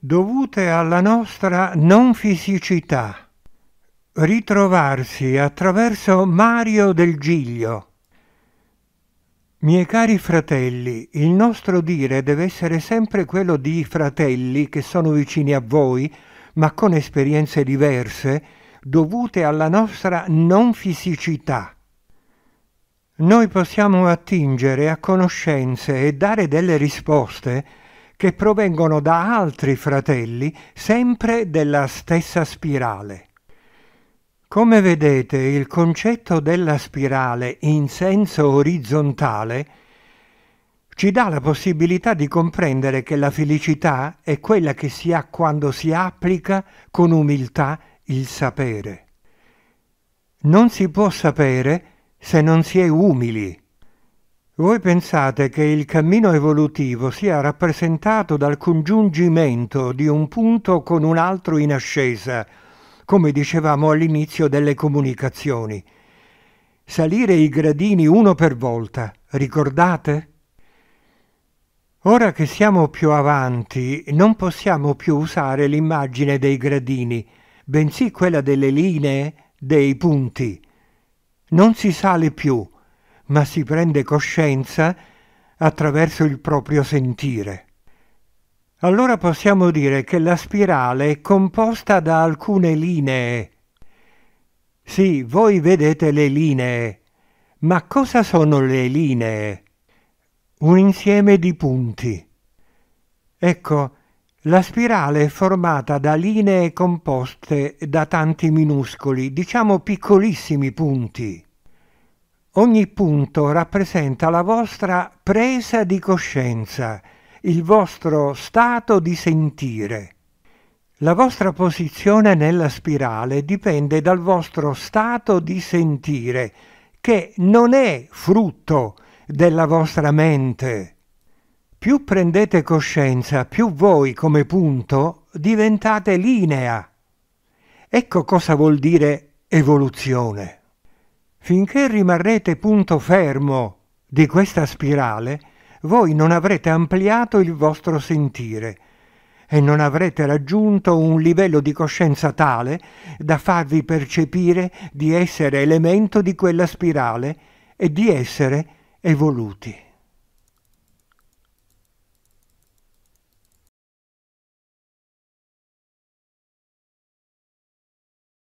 dovute alla nostra non fisicità. Ritrovarsi attraverso Mario del Giglio. Miei cari fratelli, il nostro dire deve essere sempre quello di fratelli che sono vicini a voi, ma con esperienze diverse, dovute alla nostra non fisicità. Noi possiamo attingere a conoscenze e dare delle risposte che provengono da altri fratelli sempre della stessa spirale. Come vedete, il concetto della spirale in senso orizzontale ci dà la possibilità di comprendere che la felicità è quella che si ha quando si applica con umiltà il sapere. Non si può sapere se non si è umili voi pensate che il cammino evolutivo sia rappresentato dal congiungimento di un punto con un altro in ascesa, come dicevamo all'inizio delle comunicazioni. Salire i gradini uno per volta, ricordate? Ora che siamo più avanti, non possiamo più usare l'immagine dei gradini, bensì quella delle linee, dei punti. Non si sale più ma si prende coscienza attraverso il proprio sentire. Allora possiamo dire che la spirale è composta da alcune linee. Sì, voi vedete le linee, ma cosa sono le linee? Un insieme di punti. Ecco, la spirale è formata da linee composte da tanti minuscoli, diciamo piccolissimi punti. Ogni punto rappresenta la vostra presa di coscienza, il vostro stato di sentire. La vostra posizione nella spirale dipende dal vostro stato di sentire, che non è frutto della vostra mente. Più prendete coscienza, più voi come punto diventate linea. Ecco cosa vuol dire evoluzione. Finché rimarrete punto fermo di questa spirale, voi non avrete ampliato il vostro sentire e non avrete raggiunto un livello di coscienza tale da farvi percepire di essere elemento di quella spirale e di essere evoluti.